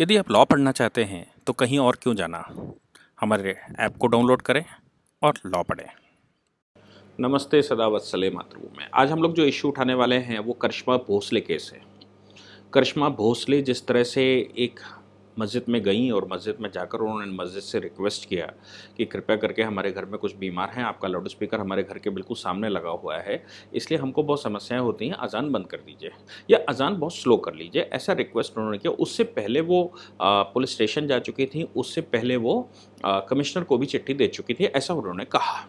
यदि आप लॉ पढ़ना चाहते हैं तो कहीं और क्यों जाना हमारे ऐप को डाउनलोड करें और लॉ पढ़ें नमस्ते सदा वत्सले मातृभूमि में आज हम लोग जो इश्यू उठाने वाले हैं वो करिश्मा भोसले केस है करिश्मा भोसले जिस तरह से एक मस्जिद में गई और मस्जिद में जाकर उन्होंने मस्जिद से रिक्वेस्ट किया कि कृपया करके हमारे घर में कुछ बीमार हैं आपका लाउड स्पीकर हमारे घर के बिल्कुल सामने लगा हुआ है इसलिए हमको बहुत समस्याएं होती हैं अजान बंद कर दीजिए या अजान बहुत स्लो कर लीजिए ऐसा रिक्वेस्ट उन्होंने किया उससे पहले वो पुलिस स्टेशन जा चुकी थी उससे पहले वो कमिश्नर को भी चिट्ठी दे चुकी थी ऐसा उन्होंने कहा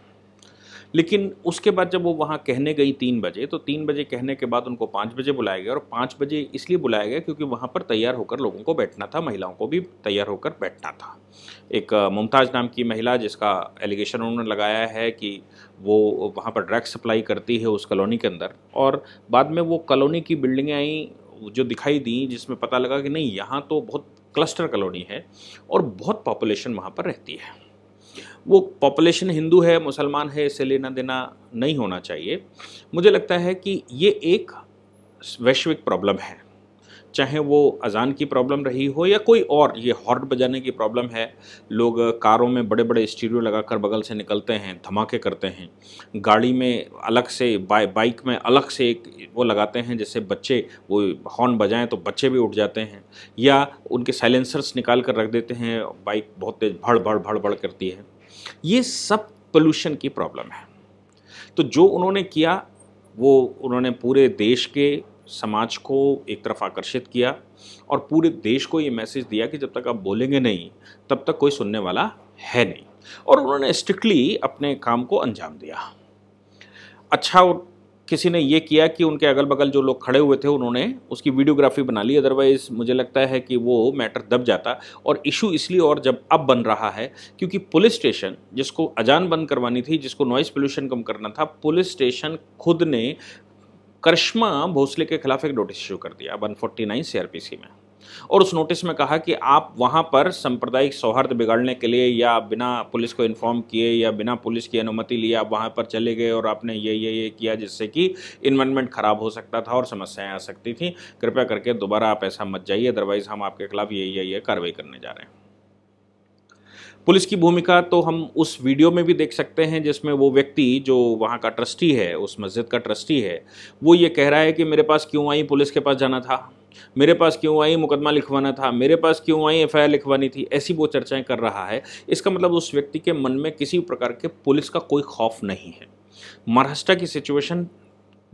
लेकिन उसके बाद जब वो वहाँ कहने गई तीन बजे तो तीन बजे कहने के बाद उनको पाँच बजे बुलाया गया और पाँच बजे इसलिए बुलाया गया क्योंकि वहाँ पर तैयार होकर लोगों को बैठना था महिलाओं को भी तैयार होकर बैठना था एक मुमताज़ नाम की महिला जिसका एलिगेशन उन्होंने लगाया है कि वो वहाँ पर ड्रग्स सप्लाई करती है उस कॉलोनी के अंदर और बाद में वो कॉलोनी की बिल्डिंगें आई जो दिखाई दी जिसमें पता लगा कि नहीं यहाँ तो बहुत क्लस्टर कॉलोनी है और बहुत पॉपुलेशन वहाँ पर रहती है वो पॉपुलेशन हिंदू है मुसलमान है इसे लेना देना नहीं होना चाहिए मुझे लगता है कि ये एक वैश्विक प्रॉब्लम है चाहे वो अजान की प्रॉब्लम रही हो या कोई और ये हॉर्न बजाने की प्रॉब्लम है लोग कारों में बड़े बड़े स्टीरियो लगाकर बगल से निकलते हैं धमाके करते हैं गाड़ी में अलग से बाइ बाइक में अलग से एक वो लगाते हैं जैसे बच्चे वो हॉर्न बजाएं तो बच्चे भी उठ जाते हैं या उनके साइलेंसर्स निकाल कर रख देते हैं बाइक बहुत तेज़ भड़ भड़ भड़ भड़ करती है ये सब पोल्यूशन की प्रॉब्लम है तो जो उन्होंने किया वो उन्होंने पूरे देश के समाज को एक तरफ आकर्षित किया और पूरे देश को ये मैसेज दिया कि जब तक आप बोलेंगे नहीं तब तक कोई सुनने वाला है नहीं और उन्होंने स्ट्रिक्टली अपने काम को अंजाम दिया अच्छा किसी ने ये किया कि उनके अगल बगल जो लोग खड़े हुए थे उन्होंने उसकी वीडियोग्राफी बना ली अदरवाइज मुझे लगता है कि वो मैटर दब जाता और इशू इसलिए और जब अब बन रहा है क्योंकि पुलिस स्टेशन जिसको अजान बंद करवानी थी जिसको नॉइस पोल्यूशन कम करना था पुलिस स्टेशन खुद ने करश्मा भोसले के खिलाफ एक नोटिस इशू कर दिया वन फोर्टी में और उस नोटिस में कहा कि आप वहाँ पर सांप्रदायिक सौहार्द बिगाड़ने के लिए या बिना पुलिस को इन्फॉर्म किए या बिना पुलिस की अनुमति लिए आप वहाँ पर चले गए और आपने ये ये ये किया जिससे कि इन्वायरमेंट ख़राब हो सकता था और समस्याएँ आ सकती थी कृपया करके दोबारा आप ऐसा मत जाइए अदरवाइज़ हम आपके खिलाफ ये ये ये कार्रवाई करने जा रहे हैं पुलिस की भूमिका तो हम उस वीडियो में भी देख सकते हैं जिसमें वो व्यक्ति जो वहाँ का ट्रस्टी है उस मस्जिद का ट्रस्टी है वो ये कह रहा है कि मेरे पास क्यों आई पुलिस के पास जाना था मेरे पास क्यों आई मुकदमा लिखवाना था मेरे पास क्यों आई एफ लिखवानी थी ऐसी वो चर्चाएं कर रहा है इसका मतलब उस व्यक्ति के मन में किसी प्रकार के पुलिस का कोई खौफ नहीं है महाराष्ट्र की सिचुएशन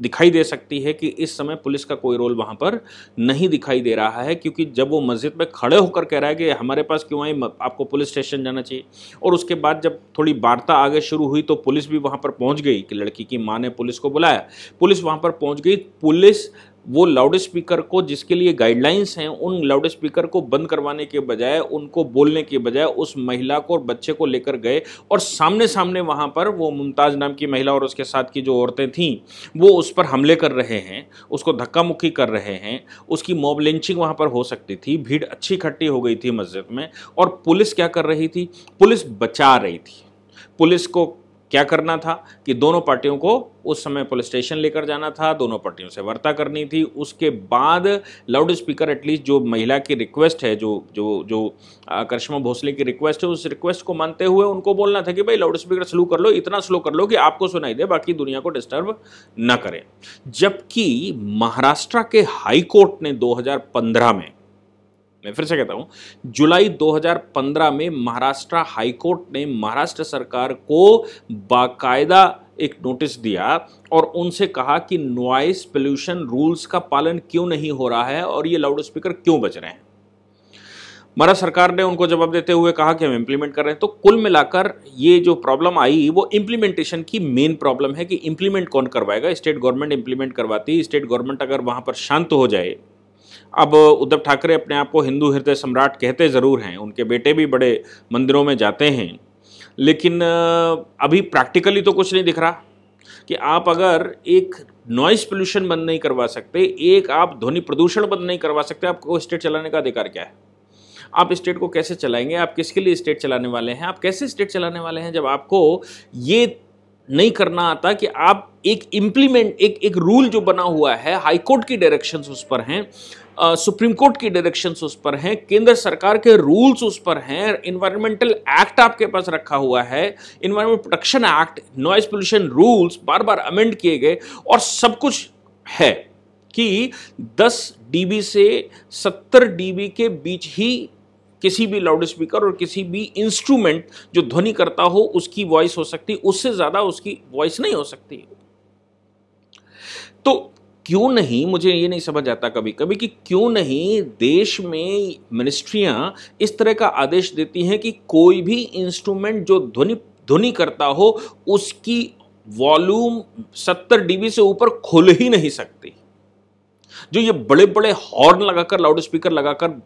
दिखाई दे सकती है कि इस समय पुलिस का कोई रोल वहाँ पर नहीं दिखाई दे रहा है क्योंकि जब वो मस्जिद में खड़े होकर कह रहा है कि हमारे पास क्यों आई आपको पुलिस स्टेशन जाना चाहिए और उसके बाद जब थोड़ी वार्ता आगे शुरू हुई तो पुलिस भी वहाँ पर पहुँच गई कि लड़की की माँ ने पुलिस को बुलाया पुलिस वहाँ पर पहुँच गई पुलिस वो लाउड स्पीकर को जिसके लिए गाइडलाइंस हैं उन लाउड स्पीकर को बंद करवाने के बजाय उनको बोलने के बजाय उस महिला को और बच्चे को लेकर गए और सामने सामने वहाँ पर वो मुमताज़ नाम की महिला और उसके साथ की जो औरतें थीं वो उस पर हमले कर रहे हैं उसको धक्का मुक्की कर रहे हैं उसकी मॉब लिंचिंग वहाँ पर हो सकती थी भीड़ अच्छी इकट्ठी हो गई थी मस्जिद में और पुलिस क्या कर रही थी पुलिस बचा रही थी पुलिस को क्या करना था कि दोनों पार्टियों को उस समय पुलिस स्टेशन लेकर जाना था दोनों पार्टियों से वार्ता करनी थी उसके बाद लाउड स्पीकर एटलीस्ट जो महिला की रिक्वेस्ट है जो जो जो करिश्मा भोसले की रिक्वेस्ट है उस रिक्वेस्ट को मानते हुए उनको बोलना था कि भाई लाउड स्पीकर स्लो कर लो इतना स्लो कर लो कि आपको सुनाई दे बाकी दुनिया को डिस्टर्ब ना करें जबकि महाराष्ट्र के हाईकोर्ट ने दो में मैं फिर से कहता हूं जुलाई 2015 में महाराष्ट्र हाईकोर्ट ने महाराष्ट्र सरकार को बाकायदा एक नोटिस दिया और उनसे कहा कि नॉइस पोल्यूशन रूल्स का पालन क्यों नहीं हो रहा है और ये लाउड स्पीकर क्यों बच रहे हैं महाराष्ट्र सरकार ने उनको जवाब देते हुए कहा कि हम इम्प्लीमेंट कर रहे हैं तो कुल मिलाकर ये जो प्रॉब्लम आई वो इम्प्लीमेंटेशन की मेन प्रॉब्लम है कि इम्प्लीमेंट कौन करवाएगा स्टेट गवर्नमेंट इम्प्लीमेंट करवाती स्टेट गवर्नमेंट अगर वहाँ पर शांत हो जाए अब उद्धव ठाकरे अपने आप को हिंदू हृदय सम्राट कहते ज़रूर हैं उनके बेटे भी बड़े मंदिरों में जाते हैं लेकिन अभी प्रैक्टिकली तो कुछ नहीं दिख रहा कि आप अगर एक नॉइस पोल्यूशन बंद नहीं करवा सकते एक आप ध्वनि प्रदूषण बंद नहीं करवा सकते आपको स्टेट चलाने का अधिकार क्या है आप स्टेट को कैसे चलाएंगे आप किसके लिए स्टेट चलाने वाले हैं आप कैसे स्टेट चलाने वाले हैं जब आपको ये नहीं करना आता कि आप एक इम्प्लीमेंट एक एक रूल जो बना हुआ है हाईकोर्ट की डायरेक्शंस उस पर हैं सुप्रीम कोर्ट की डायरेक्शन उस पर हैं केंद्र सरकार के रूल्स उस पर हैं इन्वायरमेंटल एक्ट आपके पास रखा हुआ है environment protection act noise pollution rules बार बार अमेंड किए गए और सब कुछ है कि 10 डीबी से 70 डीबी के बीच ही किसी भी लाउड स्पीकर और किसी भी इंस्ट्रूमेंट जो ध्वनि करता हो उसकी वॉइस हो सकती उससे ज़्यादा उसकी वॉइस नहीं हो सकती तो क्यों नहीं मुझे ये नहीं समझ आता कभी कभी कि क्यों नहीं देश में मिनिस्ट्रियां इस तरह का आदेश देती हैं कि कोई भी इंस्ट्रूमेंट जो ध्वनि ध्वनि करता हो उसकी वॉल्यूम 70 डीबी से ऊपर खुल ही नहीं सकती जो ये बड़े बड़े हॉर्न लगाकर लाउड स्पीकर लगाकर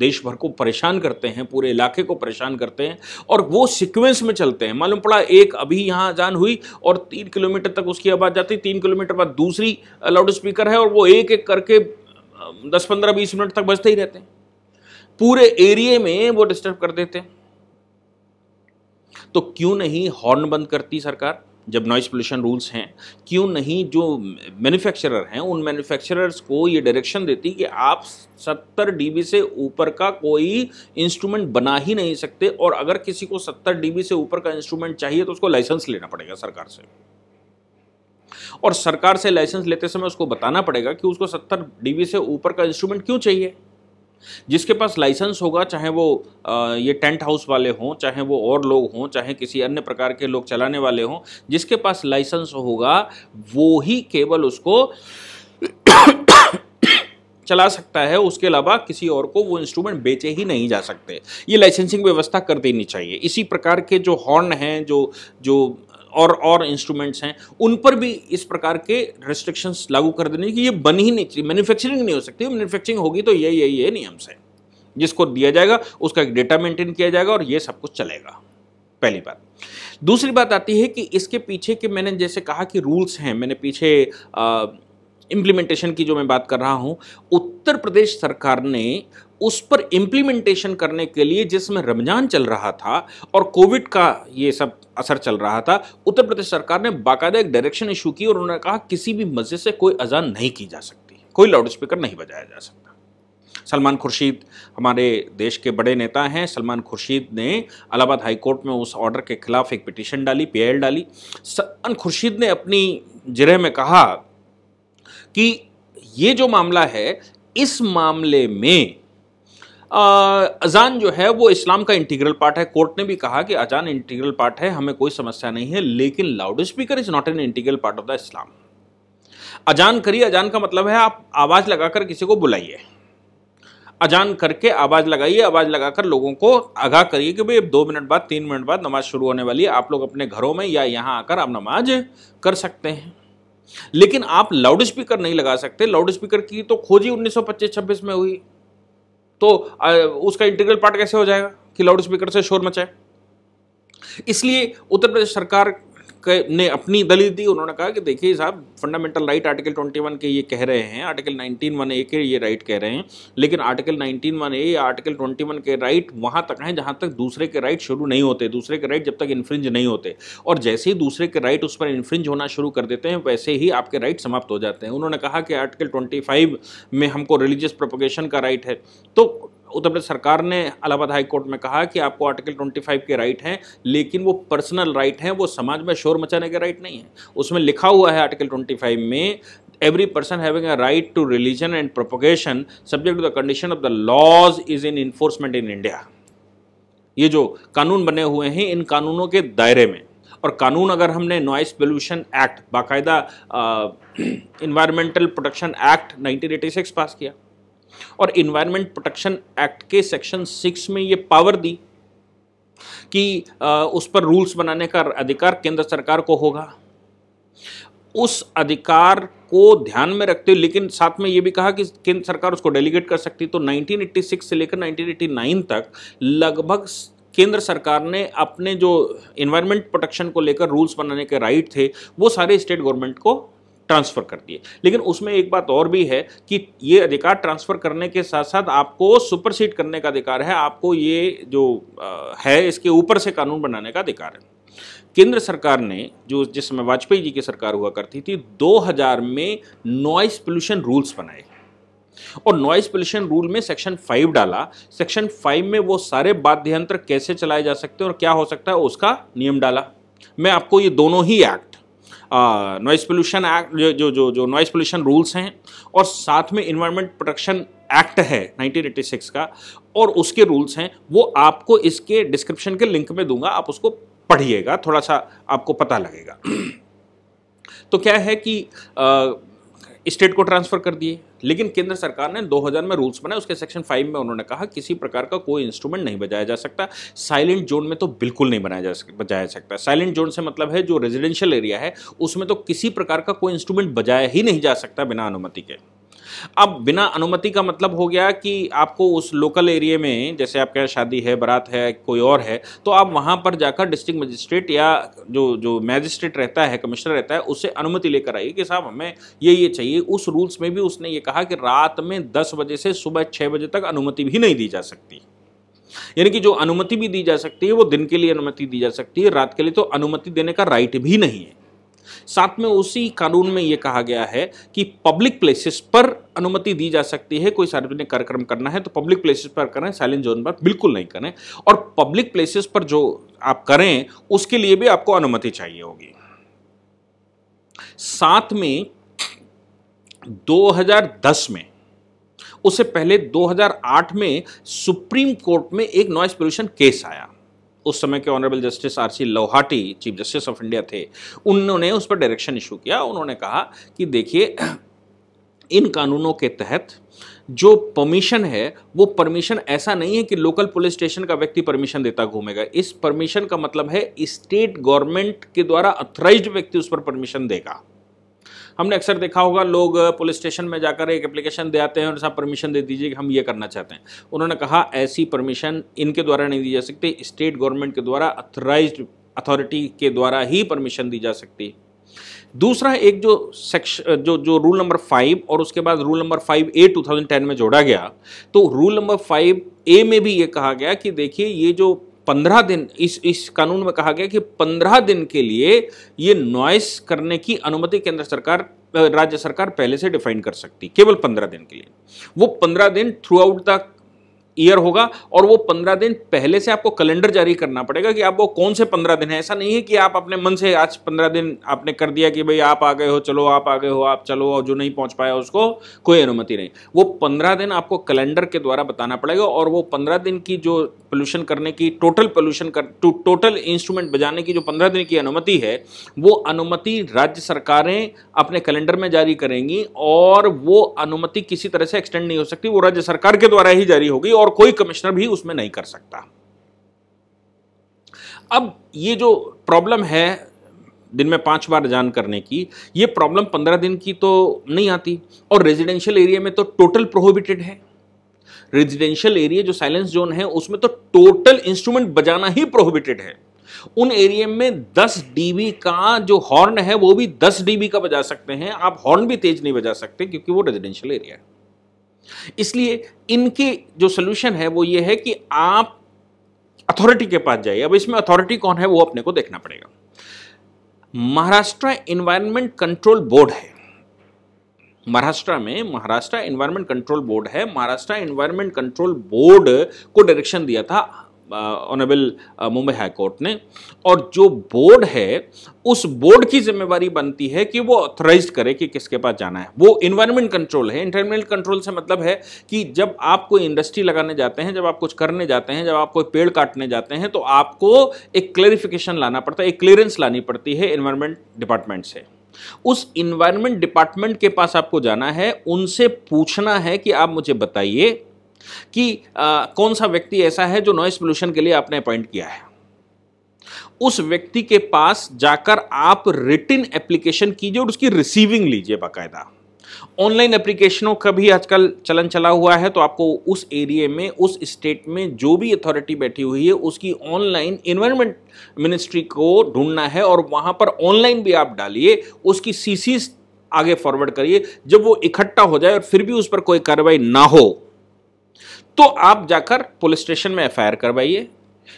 देश भर को परेशान करते हैं पूरे इलाके को परेशान करते हैं और वो सिक्वेंस में चलते हैं मालूम पड़ा एक अभी यहाँ जान हुई और तीन किलोमीटर तक उसकी आवाज़ जाती तीन किलोमीटर बाद दूसरी लाउड स्पीकर है और वो एक एक करके दस पंद्रह बीस मिनट तक बजते ही रहते हैं पूरे एरिए में वो डिस्टर्ब कर देते हैं तो क्यों नहीं हॉर्न बंद करती सरकार जब नॉइज़ पोल्यूशन रूल्स हैं क्यों नहीं जो मैन्युफैक्चरर हैं उन मैन्युफैक्चरर्स को ये डायरेक्शन देती कि आप 70 डीबी से ऊपर का कोई इंस्ट्रूमेंट बना ही नहीं सकते और अगर किसी को 70 डीबी से ऊपर का इंस्ट्रूमेंट चाहिए तो उसको लाइसेंस लेना पड़ेगा सरकार से और सरकार से लाइसेंस लेते समय उसको बताना पड़ेगा कि उसको 70 डीबी से ऊपर का इंस्ट्रूमेंट क्यों चाहिए जिसके पास लाइसेंस होगा चाहे वो आ, ये टेंट हाउस वाले हों चाहे वो और लोग हों चाहे किसी अन्य प्रकार के लोग चलाने वाले हों जिसके पास लाइसेंस होगा वो ही केवल उसको चला सकता है उसके अलावा किसी और को वो इंस्ट्रूमेंट बेचे ही नहीं जा सकते ये लाइसेंसिंग व्यवस्था कर देनी चाहिए इसी प्रकार के जो हॉर्न हैं जो जो और और इंस्ट्रूमेंट्स हैं उन पर भी इस प्रकार के रेस्ट्रिक्शंस लागू कर देने की ये बन ही नहीं चाहिए मैन्युफैक्चरिंग नहीं हो सकती मैन्युफैक्चरिंग होगी तो ये ये ये नियम्स हैं जिसको दिया जाएगा उसका एक डेटा मेंटेन किया जाएगा और ये सब कुछ चलेगा पहली बात दूसरी बात आती है कि इसके पीछे के मैंने जैसे कहा कि रूल्स हैं मैंने पीछे इम्प्लीमेंटेशन की जो मैं बात कर रहा हूँ उत्तर प्रदेश सरकार ने उस पर इम्प्लीमेंटेशन करने के लिए जिसमें रमजान चल रहा था और कोविड का ये सब असर चल रहा था उत्तर प्रदेश सरकार ने बाकायदा एक डायरेक्शन इशू की और उन्होंने कहा किसी भी मस्जिद से कोई अजान नहीं की जा सकती कोई लाउडस्पीकर नहीं बजाया जा सकता सलमान खुर्शीद हमारे देश के बड़े नेता हैं सलमान खुर्शीद ने इलाहाबाद हाईकोर्ट में उस ऑर्डर के खिलाफ एक पिटिशन डाली पी डाली सलमान खुर्शीद ने अपनी जिरह में कहा कि ये जो मामला है इस मामले में अजान जो है वो इस्लाम का इंटीग्रल पार्ट है कोर्ट ने भी कहा कि अजान इंटीग्रल पार्ट है हमें कोई समस्या नहीं है लेकिन loudspeaker is not an integral part of the Islam अजान करिए अजान का मतलब है आप आवाज़ लगाकर किसी को बुलाइए अजान करके आवाज़ लगाइए आवाज़ लगाकर लोगों को आगाह करिए कि भाई दो मिनट बाद तीन मिनट बाद नमाज शुरू होने वाली है आप लोग अपने घरों में या यहाँ आकर आप नमाज कर सकते हैं लेकिन आप लाउड स्पीकर नहीं लगा सकते लाउड स्पीकर की तो खोज ही उन्नीस सौ में हुई तो उसका इंटीग्रल पार्ट कैसे हो जाएगा कि लाउड स्पीकर से शोर मचाए इसलिए उत्तर प्रदेश सरकार ने अपनी दलील दी उन्होंने कहा कि देखिए साहब फंडामेंटल राइट आर्टिकल 21 के ये कह रहे हैं आर्टिकल 19 वन ए के ये राइट कह रहे हैं लेकिन आर्टिकल 19 वन ए या आर्टिकल 21 के राइट वहाँ तक हैं जहाँ तक दूसरे के राइट शुरू नहीं होते दूसरे के राइट जब तक इन्फ्रिंज नहीं होते और जैसे ही दूसरे के राइट उस पर इन्फ्रिंज होना शुरू कर देते हैं वैसे ही आपके राइट समाप्त हो जाते हैं उन्होंने कहा कि आर्टिकल ट्वेंटी में हमको रिलीजियस प्रोपोगेशन का राइट है तो उत्तर प्रदेश सरकार ने इलाहाबाद हाई कोर्ट में कहा कि आपको आर्टिकल 25 के राइट हैं लेकिन वो पर्सनल राइट हैं वो समाज में शोर मचाने के राइट नहीं है उसमें लिखा हुआ है आर्टिकल 25 में every person having a right to religion and propagation subject to the condition of the laws is in enforcement in India ये जो कानून बने हुए हैं इन कानूनों के दायरे में और कानून अगर हमने नॉइस पोल्यूशन एक्ट बाकायदा इन्वायरमेंटल प्रोटेक्शन एक्ट 1986 पास किया और इन्वायरमेंट प्रोटेक्शन एक्ट के सेक्शन सिक्स में ये पावर दी कि उस पर रूल्स बनाने का अधिकार केंद्र सरकार को होगा उस अधिकार को ध्यान में रखते हुए लेकिन साथ में ये भी कहा कि केंद्र सरकार उसको डेलीगेट कर सकती तो 1986 से लेकर 1989 तक लगभग केंद्र सरकार ने अपने जो इन्वायरमेंट प्रोटेक्शन को लेकर रूल्स बनाने के राइट थे वो सारे स्टेट गवर्नमेंट को ट्रांसफ़र कर दिए लेकिन उसमें एक बात और भी है कि ये अधिकार ट्रांसफ़र करने के साथ साथ आपको सुपरसीड करने का अधिकार है आपको ये जो है इसके ऊपर से कानून बनाने का अधिकार है केंद्र सरकार ने जो जिस समय वाजपेयी जी की सरकार हुआ करती थी 2000 में नॉइस पोल्यूशन रूल्स बनाए और नॉइस पोल्यूशन रूल में सेक्शन फाइव डाला सेक्शन फाइव में वो सारे वाद्य यंत्र कैसे चलाए जा सकते हैं और क्या हो सकता है उसका नियम डाला मैं आपको ये दोनों ही एक्ट नॉइज़ पोल्यूशन एक्ट जो जो जो नॉइज़ पोल्यूशन रूल्स हैं और साथ में इन्वायरमेंट प्रोटेक्शन एक्ट है 1986 का और उसके रूल्स हैं वो आपको इसके डिस्क्रिप्शन के लिंक में दूंगा आप उसको पढ़िएगा थोड़ा सा आपको पता लगेगा तो क्या है कि आ, स्टेट को ट्रांसफर कर दिए लेकिन केंद्र सरकार ने 2000 में रूल्स बनाए उसके सेक्शन 5 में उन्होंने कहा किसी प्रकार का कोई इंस्ट्रूमेंट नहीं बजाया जा सकता साइलेंट जोन में तो बिल्कुल नहीं बनाया जा सकता बजाया सकता साइलेंट जोन से मतलब है जो रेजिडेंशियल एरिया है उसमें तो किसी प्रकार का कोई इंस्ट्रूमेंट बजाया ही नहीं जा सकता बिना अनुमति के अब बिना अनुमति का मतलब हो गया कि आपको उस लोकल एरिया में जैसे आपके यहाँ शादी है बारात है कोई और है तो आप वहाँ पर जाकर डिस्ट्रिक्ट मजिस्ट्रेट या जो जो मैजिस्ट्रेट रहता है कमिश्नर रहता है उससे अनुमति लेकर आइए कि साहब हमें ये ये चाहिए उस रूल्स में भी उसने ये कहा कि रात में दस बजे से सुबह छः बजे तक अनुमति भी नहीं दी जा सकती यानी कि जो अनुमति भी दी जा सकती है वो दिन के लिए अनुमति दी जा सकती है रात के लिए तो अनुमति देने का राइट भी नहीं है साथ में उसी कानून में यह कहा गया है कि पब्लिक प्लेसेस पर अनुमति दी जा सकती है कोई सार्वजनिक कार्यक्रम करना है तो पब्लिक प्लेसेस पर करें साइलेंट जोन पर बिल्कुल नहीं करें और पब्लिक प्लेसेस पर जो आप करें उसके लिए भी आपको अनुमति चाहिए होगी साथ में 2010 में उससे पहले 2008 में सुप्रीम कोर्ट में एक नॉइस पोल्यूशन केस आया उस समय के honourable justice R C Lahoti chief justice of India थे उन्होंने उस पर डायरेक्शन इशू किया उन्होंने कहा कि देखिए इन कानूनों के तहत जो परमिशन है वो परमिशन ऐसा नहीं है कि लोकल पुलिस स्टेशन का व्यक्ति परमिशन देता घूमेगा इस परमिशन का मतलब है स्टेट गवर्नमेंट के द्वारा अथराइज व्यक्ति उस पर परमिशन देगा हमने अक्सर देखा होगा लोग पुलिस स्टेशन में जाकर एक एप्लीकेशन दे आते हैं और साहब परमिशन दे दीजिए कि हम ये करना चाहते हैं उन्होंने कहा ऐसी परमिशन इनके द्वारा नहीं दी जा सकती स्टेट गवर्नमेंट के द्वारा अथोराइज अथॉरिटी के द्वारा ही परमिशन दी जा सकती है दूसरा एक जो सेक्श जो जो रूल नंबर फाइव और उसके बाद rule number five A two में जोड़ा गया तो रूल नंबर फाइव ए में भी ये कहा गया कि देखिए ये जो पंद्रह दिन इस इस कानून में कहा गया कि पंद्रह दिन के लिए ये नॉइस करने की अनुमति केंद्र सरकार राज्य सरकार पहले से डिफाइन कर सकती केवल पंद्रह दिन के लिए वो पंद्रह दिन थ्रू आउट द ईयर होगा और वो पंद्रह दिन पहले से आपको कैलेंडर जारी करना पड़ेगा कि आप वो कौन से पंद्रह दिन है ऐसा नहीं है कि आप अपने मन से आज पंद्रह दिन आपने कर दिया कि भाई आप आ गए हो चलो आप आ गए हो आप चलो और जो नहीं पहुंच पाया उसको कोई अनुमति नहीं वो पंद्रह दिन आपको कैलेंडर के द्वारा बताना पड़ेगा और वो पंद्रह दिन की जो पोल्यूशन करने की टोटल पोल्यूशन कर टो, टोटल इंस्ट्रूमेंट बजाने की जो पंद्रह दिन की अनुमति है वो अनुमति राज्य सरकारें अपने कैलेंडर में जारी करेंगी और वो अनुमति किसी तरह से एक्सटेंड नहीं हो सकती वो राज्य सरकार के द्वारा ही जारी होगी और कोई कमिश्नर भी उसमें नहीं कर सकता अब ये जो प्रॉब्लम है दिन में पांच बार जान करने की ये प्रॉब्लम पंद्रह दिन की तो नहीं आती और रेजिडेंशियल एरिया में तो टोटल प्रोहिबिटेड है रेजिडेंशियल एरिया जो साइलेंस जोन है उसमें तो टोटल इंस्ट्रूमेंट बजाना ही प्रोहिबिटेड है उन एरिया में 10 डीबी का जो हॉर्न है वो भी 10 डीबी का बजा सकते हैं आप हॉर्न भी तेज नहीं बजा सकते क्योंकि वो रेजिडेंशियल एरिया है इसलिए इनके जो सोल्यूशन है वो ये है कि आप अथॉरिटी के पास जाइए अब इसमें अथॉरिटी कौन है वो अपने को देखना पड़ेगा महाराष्ट्र एनवायरमेंट कंट्रोल बोर्ड है महाराष्ट्र में महाराष्ट्र एनवायरमेंट कंट्रोल बोर्ड है महाराष्ट्र एनवायरमेंट कंट्रोल बोर्ड को डायरेक्शन दिया था ऑनरेबल मुंबई हाई कोर्ट ने और जो बोर्ड है उस बोर्ड की जिम्मेवारी बनती है कि वो ऑथराइज करे कि किसके पास जाना है वो इन्वायरमेंट कंट्रोल है इन्वायरमेंट कंट्रोल से मतलब है कि जब आप कोई इंडस्ट्री लगाने जाते हैं जब आप कुछ करने जाते हैं जब आप कोई पेड़ काटने जाते हैं तो आपको एक क्लेरिफिकेशन लाना पड़ता है एक क्लियरेंस लानी पड़ती है इन्वायरमेंट डिपार्टमेंट से उस इन्वायरमेंट डिपार्टमेंट के पास आपको जाना है उनसे पूछना है कि आप मुझे बताइए कि आ, कौन सा व्यक्ति ऐसा है जो नॉइस पोल्यूशन के लिए आपने अपॉइंट किया है उस व्यक्ति के पास जाकर आप रिटिन एप्लीकेशन कीजिए और उसकी रिसीविंग लीजिए बाकायदा ऑनलाइन एप्लीकेशनों का भी आजकल चलन चला हुआ है तो आपको उस एरिए में उस स्टेट में जो भी अथॉरिटी बैठी हुई है उसकी ऑनलाइन इन्वायरमेंट मिनिस्ट्री को ढूंढना है और वहां पर ऑनलाइन भी आप डालिए उसकी सीसी आगे फॉरवर्ड करिए जब वो इकट्ठा हो जाए और फिर भी उस पर कोई कार्रवाई ना हो तो आप जाकर पुलिस स्टेशन में एफआईआर करवाइए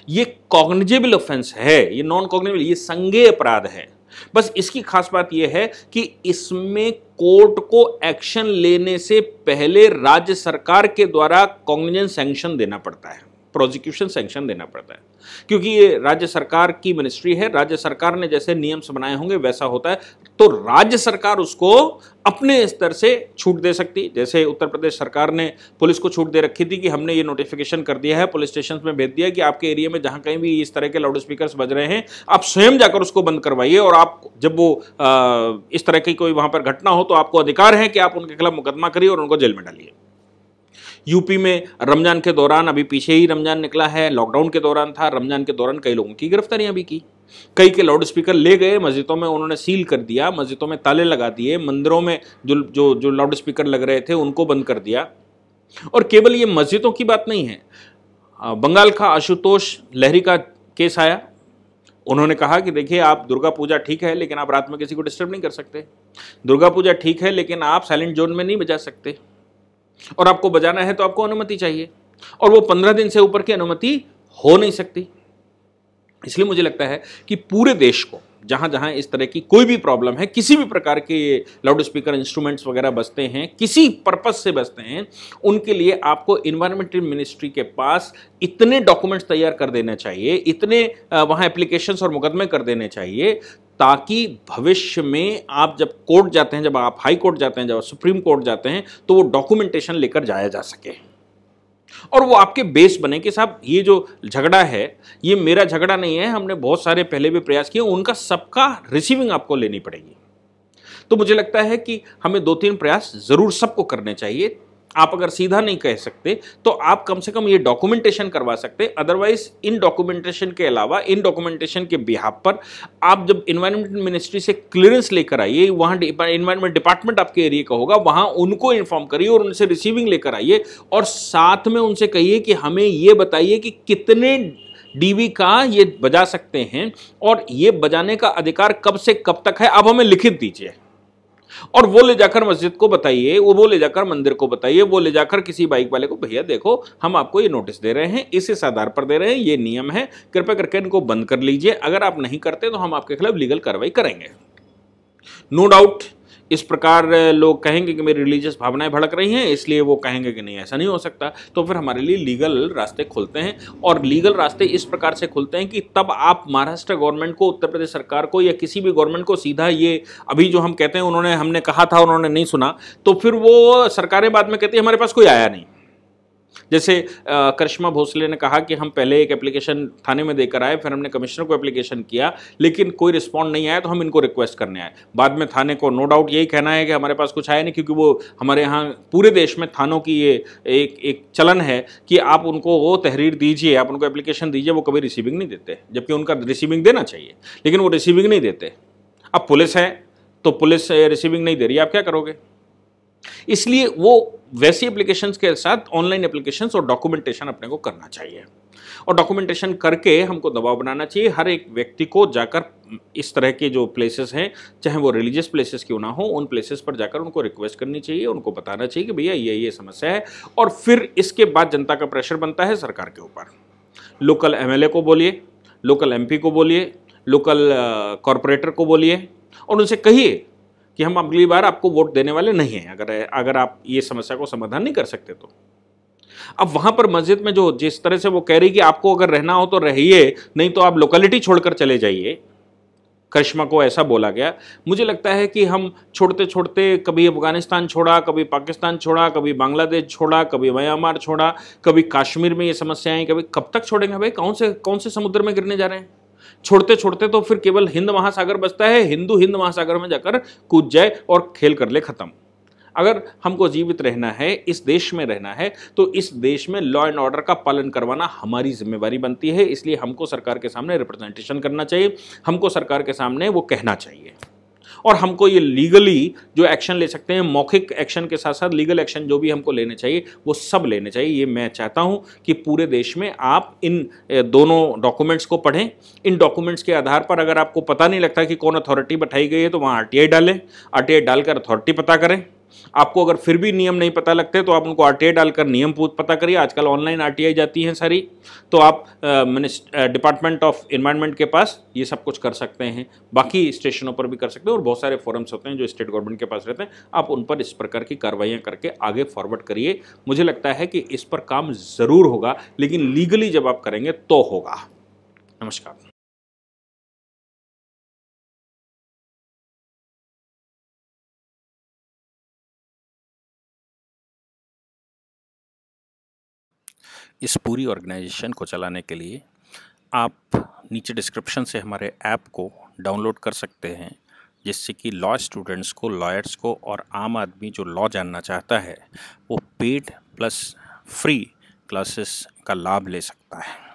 ये कॉग्निजेबल ऑफेंस है ये नॉन कॉग्निजेबल ये संज्ञेय अपराध है बस इसकी खास बात यह है कि इसमें कोर्ट को एक्शन लेने से पहले राज्य सरकार के द्वारा कॉग्निजेंट सैंक्शन देना पड़ता है प्रोजिक्यूशन सेंक्शन देना पड़ता है क्योंकि ये राज्य सरकार की मिनिस्ट्री है राज्य सरकार ने जैसे नियम्स बनाए होंगे वैसा होता है तो राज्य सरकार उसको अपने स्तर से छूट दे सकती जैसे उत्तर प्रदेश सरकार ने पुलिस को छूट दे रखी थी कि हमने ये नोटिफिकेशन कर दिया है पुलिस स्टेशन में भेज दिया कि आपके एरिया में जहां कहीं भी इस तरह के लाउड स्पीकर्स बज रहे हैं आप स्वयं जाकर उसको बंद करवाइए और आप जब वो आ, इस तरह की कोई वहां पर घटना हो तो आपको अधिकार है कि आप उनके खिलाफ मुकदमा करिए और उनको जेल में डालिए यूपी में रमज़ान के दौरान अभी पीछे ही रमज़ान निकला है लॉकडाउन के दौरान था रमज़ान के दौरान कई लोगों की गिरफ्तारियां भी की कई के लाउड स्पीकर ले गए मस्जिदों में उन्होंने सील कर दिया मस्जिदों में ताले लगा दिए मंदिरों में जो जो जो लाउड स्पीकर लग रहे थे उनको बंद कर दिया और केवल ये मस्जिदों की बात नहीं है बंगाल का आशुतोष लहरी का केस आया उन्होंने कहा कि देखिए आप दुर्गा पूजा ठीक है लेकिन आप रात में किसी को डिस्टर्ब नहीं कर सकते दुर्गा पूजा ठीक है लेकिन आप साइलेंट जोन में नहीं बजा सकते और आपको बजाना है तो आपको अनुमति चाहिए और वो पंद्रह दिन से ऊपर की अनुमति हो नहीं सकती इसलिए मुझे लगता है कि पूरे देश को जहाँ जहाँ इस तरह की कोई भी प्रॉब्लम है किसी भी प्रकार के लाउड स्पीकर इंस्ट्रूमेंट्स वगैरह बजते हैं किसी पर्पज से बजते हैं उनके लिए आपको इन्वायरमेंटल मिनिस्ट्री के पास इतने डॉक्यूमेंट्स तैयार कर देने चाहिए इतने वहाँ एप्लीकेशंस और मुकदमे कर देने चाहिए ताकि भविष्य में आप जब कोर्ट जाते हैं जब आप हाई कोर्ट जाते हैं जब सुप्रीम कोर्ट जाते हैं तो वो डॉक्यूमेंटेशन लेकर जाया जा सके और वो आपके बेस बने कि साहब ये जो झगड़ा है ये मेरा झगड़ा नहीं है हमने बहुत सारे पहले भी प्रयास किए उनका सबका रिसीविंग आपको लेनी पड़ेगी तो मुझे लगता है कि हमें दो तीन प्रयास ज़रूर सबको करने चाहिए आप अगर सीधा नहीं कह सकते तो आप कम से कम ये डॉक्यूमेंटेशन करवा सकते अदरवाइज इन डॉक्यूमेंटेशन के अलावा इन डॉक्यूमेंटेशन के बिहाब पर आप जब इन्वायरमेंट मिनिस्ट्री से क्लियरेंस लेकर आइए वहाँ इन्वायरमेंट डिपार्टमेंट आपके एरिए का होगा वहाँ उनको इन्फॉर्म करिए और उनसे रिसीविंग लेकर आइए और साथ में उनसे कहिए कि हमें ये बताइए कि कितने डीवी का ये बजा सकते हैं और ये बजाने का अधिकार कब से कब तक है आप हमें लिखित दीजिए और वो ले जाकर मस्जिद को बताइए वो ले जाकर मंदिर को बताइए वो ले जाकर किसी बाइक वाले को भैया देखो हम आपको ये नोटिस दे रहे हैं इस इस आधार पर दे रहे हैं ये नियम है कृपया करके इनको बंद कर लीजिए अगर आप नहीं करते तो हम आपके खिलाफ लीगल कार्रवाई करेंगे नो डाउट इस प्रकार लोग कहेंगे कि मेरी रिलीजियस भावनाएं भड़क रही हैं इसलिए वो कहेंगे कि नहीं ऐसा नहीं हो सकता तो फिर हमारे लिए लीगल रास्ते खुलते हैं और लीगल रास्ते इस प्रकार से खुलते हैं कि तब आप महाराष्ट्र गवर्नमेंट को उत्तर प्रदेश सरकार को या किसी भी गवर्नमेंट को सीधा ये अभी जो हम कहते हैं उन्होंने हमने कहा था उन्होंने नहीं सुना तो फिर वो सरकारें बाद में कहती है हमारे पास कोई आया नहीं जैसे करिश्मा भोसले ने कहा कि हम पहले एक एप्लीकेशन थाने में देकर आए फिर हमने कमिश्नर को एप्लीकेशन किया लेकिन कोई रिस्पॉन्ड नहीं आया तो हम इनको रिक्वेस्ट करने आए बाद में थाने को नो डाउट यही कहना है कि हमारे पास कुछ आया नहीं क्योंकि वो हमारे यहाँ पूरे देश में थानों की ये एक एक चलन है कि आप उनको वो तहरीर दीजिए आप उनको एप्लीकेशन दीजिए वो कभी रिसीविंग नहीं देते जबकि उनका रिसीविंग देना चाहिए लेकिन वो रिसीविंग नहीं देते अब पुलिस है तो पुलिस रिसीविंग नहीं दे रही आप क्या करोगे इसलिए वो वैसी एप्लीकेशंस के साथ ऑनलाइन एप्लीकेशंस और डॉक्यूमेंटेशन अपने को करना चाहिए और डॉक्यूमेंटेशन करके हमको दबाव बनाना चाहिए हर एक व्यक्ति को जाकर इस तरह के जो प्लेसेस हैं चाहे वो रिलीजियस प्लेसेस क्यों ना हो उन प्लेसेस पर जाकर उनको रिक्वेस्ट करनी चाहिए उनको बताना चाहिए कि भैया ये ये समस्या है और फिर इसके बाद जनता का प्रेशर बनता है सरकार के ऊपर लोकल एम को बोलिए लोकल एम को बोलिए लोकल कॉरपोरेटर को बोलिए और उनसे कहिए कि हम अगली बार आपको वोट देने वाले नहीं हैं अगर अगर आप ये समस्या को समाधान नहीं कर सकते तो अब वहां पर मस्जिद में जो जिस तरह से वो कह रही कि आपको अगर रहना हो तो रहिए नहीं तो आप लोकेलिटी छोड़कर चले जाइए करिश्मा को ऐसा बोला गया मुझे लगता है कि हम छोड़ते छोड़ते कभी अफगानिस्तान छोड़ा कभी पाकिस्तान छोड़ा कभी बांग्लादेश छोड़ा कभी म्यांमार छोड़ा कभी कश्मीर में ये समस्याएं कभी कब तक छोड़ेंगे भाई कौन से कौन से समुद्र में गिरने जा रहे हैं छोड़ते छोड़ते तो फिर केवल हिंद महासागर बचता है हिंदू हिंद महासागर में जाकर कूद जाए और खेल कर ले खत्म अगर हमको जीवित रहना है इस देश में रहना है तो इस देश में लॉ एंड ऑर्डर का पालन करवाना हमारी जिम्मेवारी बनती है इसलिए हमको सरकार के सामने रिप्रेजेंटेशन करना चाहिए हमको सरकार के सामने वो कहना चाहिए और हमको ये लीगली जो एक्शन ले सकते हैं मौखिक एक्शन के साथ साथ लीगल एक्शन जो भी हमको लेने चाहिए वो सब लेने चाहिए ये मैं चाहता हूँ कि पूरे देश में आप इन दोनों डॉक्यूमेंट्स को पढ़ें इन डॉक्यूमेंट्स के आधार पर अगर आपको पता नहीं लगता कि कौन अथॉरिटी बैठाई गई है तो वहाँ आर डालें आर डालकर अथॉरिटी पता करें आपको अगर फिर भी नियम नहीं पता लगते तो आप उनको आर डालकर नियम पता करिए आजकल ऑनलाइन आर जाती हैं सारी तो आप डिपार्टमेंट ऑफ इन्वायरमेंट के पास ये सब कुछ कर सकते हैं बाकी स्टेशनों पर भी कर सकते हैं और बहुत सारे फॉरम्स होते हैं जो स्टेट गवर्नमेंट के पास रहते हैं आप उन पर इस प्रकार की कार्रवाइयाँ करके आगे फॉरवर्ड करिए मुझे लगता है कि इस पर काम ज़रूर होगा लेकिन लीगली जब आप करेंगे तो होगा नमस्कार इस पूरी ऑर्गेनाइजेशन को चलाने के लिए आप नीचे डिस्क्रिप्शन से हमारे ऐप को डाउनलोड कर सकते हैं जिससे कि लॉ स्टूडेंट्स को लॉयर्स को और आम आदमी जो लॉ जानना चाहता है वो पेड प्लस फ्री क्लासेस का लाभ ले सकता है